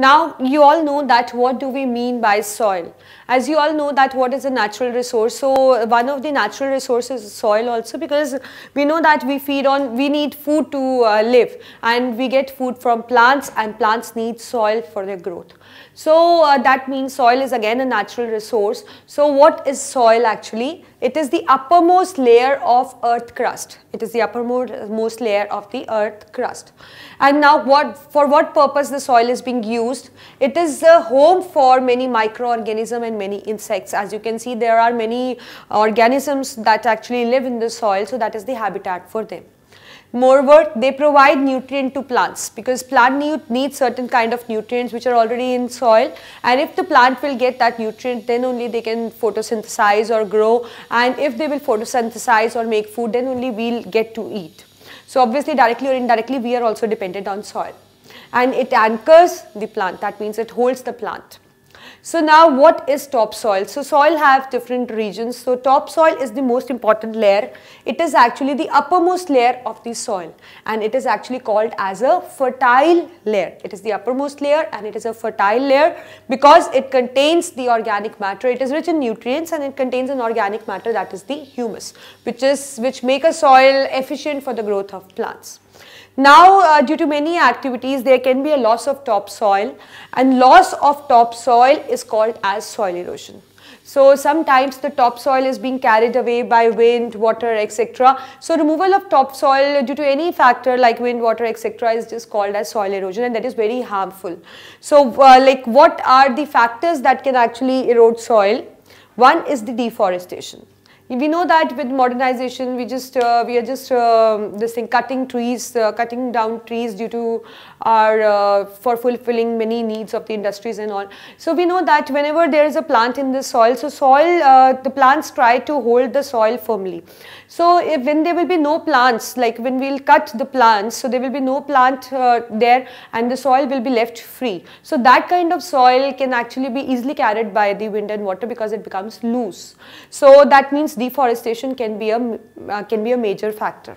Now you all know that what do we mean by soil. As you all know that what is a natural resource. So uh, one of the natural resources is soil also because we know that we feed on, we need food to uh, live and we get food from plants and plants need soil for their growth. So uh, that means soil is again a natural resource. So what is soil actually? It is the uppermost layer of earth crust. It is the uppermost layer of the earth crust. And now what, for what purpose the soil is being used? It is the home for many microorganisms and many insects. As you can see, there are many organisms that actually live in the soil. So that is the habitat for them. Moreover, they provide nutrient to plants because plant need, certain kind of nutrients which are already in soil and if the plant will get that nutrient then only they can photosynthesize or grow and if they will photosynthesize or make food then only we'll get to eat. So obviously directly or indirectly we are also dependent on soil and it anchors the plant that means it holds the plant. So now what is topsoil? So soil have different regions. So topsoil is the most important layer. It is actually the uppermost layer of the soil and it is actually called as a fertile layer. It is the uppermost layer and it is a fertile layer because it contains the organic matter. It is rich in nutrients and it contains an organic matter that is the humus which is which make a soil efficient for the growth of plants. Now uh, due to many activities there can be a loss of topsoil and loss of topsoil is called as soil erosion. So sometimes the topsoil is being carried away by wind, water, etc. So removal of topsoil due to any factor like wind, water, etc. is just called as soil erosion and that is very harmful. So uh, like what are the factors that can actually erode soil? One is the deforestation we know that with modernization we just uh, we are just uh, this thing cutting trees uh, cutting down trees due to our uh, for fulfilling many needs of the industries and all so we know that whenever there is a plant in the soil so soil uh, the plants try to hold the soil firmly so if, when there will be no plants, like when we will cut the plants, so there will be no plant uh, there and the soil will be left free. So that kind of soil can actually be easily carried by the wind and water because it becomes loose. So that means deforestation can be a, uh, can be a major factor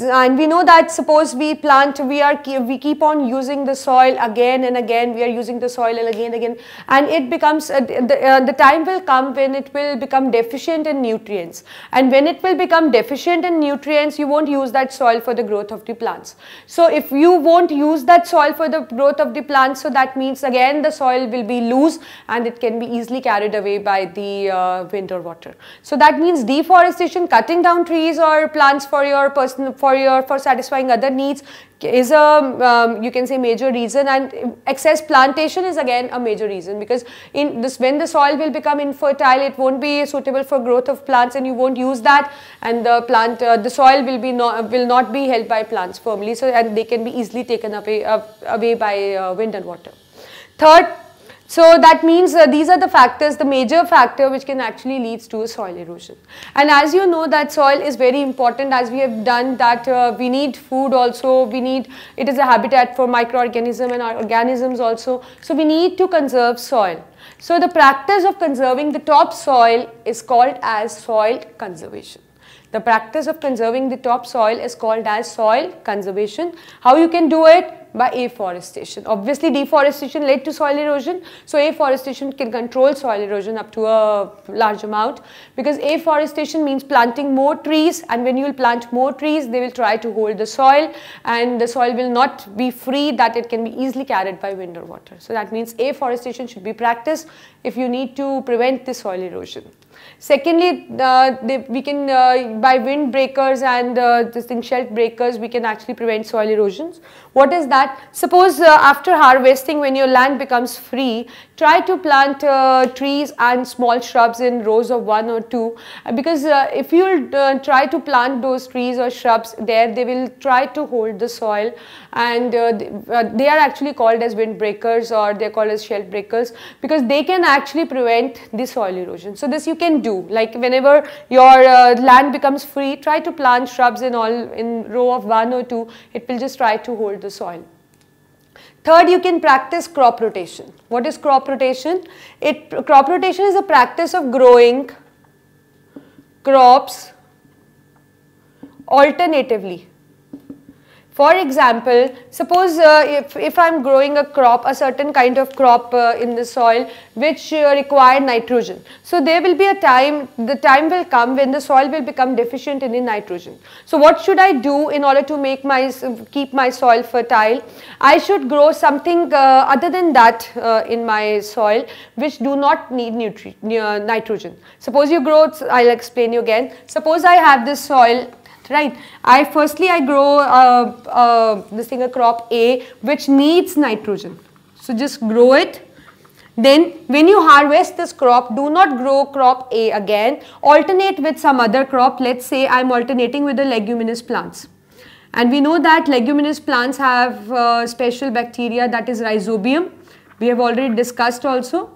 and we know that suppose we plant we are we keep on using the soil again and again we are using the soil again and again and it becomes uh, the, uh, the time will come when it will become deficient in nutrients and when it will become deficient in nutrients you won't use that soil for the growth of the plants so if you won't use that soil for the growth of the plants so that means again the soil will be loose and it can be easily carried away by the uh, wind or water so that means deforestation cutting down trees or plants for your personal for your for satisfying other needs is a um, you can say major reason and excess plantation is again a major reason because in this when the soil will become infertile it won't be suitable for growth of plants and you won't use that and the plant uh, the soil will be not will not be held by plants firmly so and they can be easily taken away uh, away by uh, wind and water third so that means uh, these are the factors, the major factor which can actually lead to soil erosion. And as you know that soil is very important as we have done that uh, we need food also, we need, it is a habitat for microorganism and organisms also. So we need to conserve soil. So the practice of conserving the top soil is called as soil conservation. The practice of conserving the top soil is called as soil conservation. How you can do it? by afforestation. Obviously deforestation led to soil erosion. So afforestation can control soil erosion up to a large amount because afforestation means planting more trees and when you will plant more trees they will try to hold the soil and the soil will not be free that it can be easily carried by wind or water. So that means afforestation should be practiced if you need to prevent the soil erosion. Secondly, uh, they, we can uh, by wind breakers and uh, this thing shelf breakers we can actually prevent soil erosions. What is that? that suppose uh, after harvesting when your land becomes free, try to plant uh, trees and small shrubs in rows of one or two uh, because uh, if you uh, try to plant those trees or shrubs there, they will try to hold the soil and uh, they are actually called as windbreakers or they are called as shelf breakers because they can actually prevent the soil erosion. So, this you can do like whenever your land becomes free, try to plant shrubs in all in row of one or two, it will just try to hold the soil. Third, you can practice crop rotation. What is crop rotation? It crop rotation is a practice of growing crops alternatively for example, suppose uh, if, if I am growing a crop, a certain kind of crop uh, in the soil which uh, require nitrogen. So there will be a time, the time will come when the soil will become deficient in the nitrogen. So what should I do in order to make my, keep my soil fertile? I should grow something uh, other than that uh, in my soil which do not need nutri uh, nitrogen. Suppose you grow, I'll explain you again. Suppose I have this soil right i firstly i grow uh, uh, this thing a crop a which needs nitrogen so just grow it then when you harvest this crop do not grow crop a again alternate with some other crop let's say i'm alternating with the leguminous plants and we know that leguminous plants have uh, special bacteria that is rhizobium we have already discussed also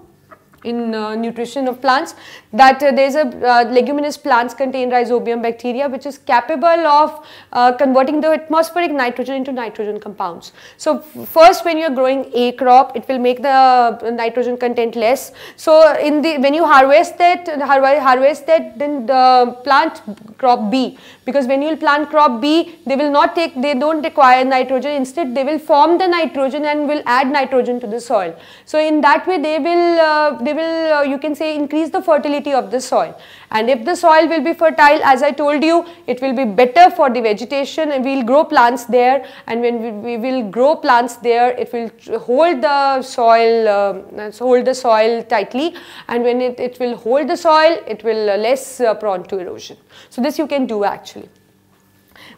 in uh, nutrition of plants that uh, there's a uh, leguminous plants contain rhizobium bacteria which is capable of uh, converting the atmospheric nitrogen into nitrogen compounds. So first when you're growing a crop it will make the uh, nitrogen content less. So in the when you harvest that harvest that then the plant crop B because when you plant crop B they will not take they don't require nitrogen instead they will form the nitrogen and will add nitrogen to the soil. So in that way they will uh, they will, uh, you can say, increase the fertility of the soil. And if the soil will be fertile, as I told you, it will be better for the vegetation and we will grow plants there. And when we, we will grow plants there, it will hold the soil, um, uh, hold the soil tightly. And when it, it will hold the soil, it will uh, less uh, prone to erosion. So this you can do actually.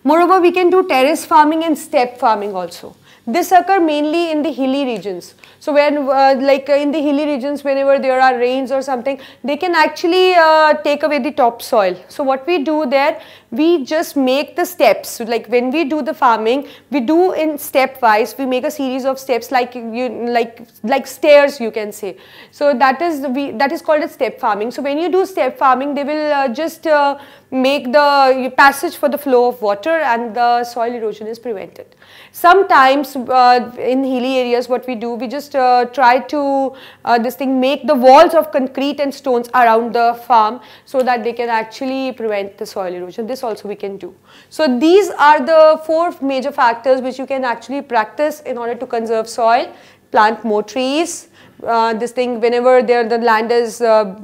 Moreover, we can do terrace farming and step farming also. This occur mainly in the hilly regions. So when uh, like uh, in the hilly regions whenever there are rains or something they can actually uh, take away the topsoil. So what we do there we just make the steps so like when we do the farming we do in stepwise we make a series of steps like you like like stairs you can say so that is we that is called a step farming so when you do step farming they will uh, just uh, make the passage for the flow of water and the soil erosion is prevented sometimes uh, in hilly areas what we do we just uh, try to uh, this thing make the walls of concrete and stones around the farm so that they can actually prevent the soil erosion this this also we can do. So these are the four major factors which you can actually practice in order to conserve soil, plant more trees, uh, this thing whenever there the land is uh,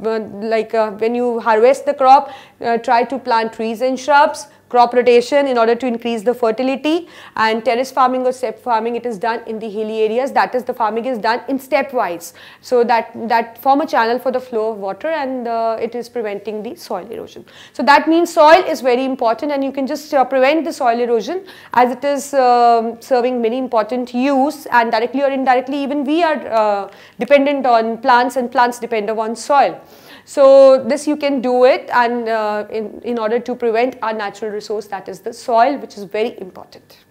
like uh, when you harvest the crop uh, try to plant trees and shrubs crop rotation in order to increase the fertility and terrace farming or step farming it is done in the hilly areas that is the farming is done in stepwise so that that form a channel for the flow of water and uh, it is preventing the soil erosion so that means soil is very important and you can just uh, prevent the soil erosion as it is um, serving many important use and directly or indirectly even we are uh, dependent on plants and plants depend upon soil. So this you can do it and uh, in, in order to prevent our natural resource that is the soil which is very important.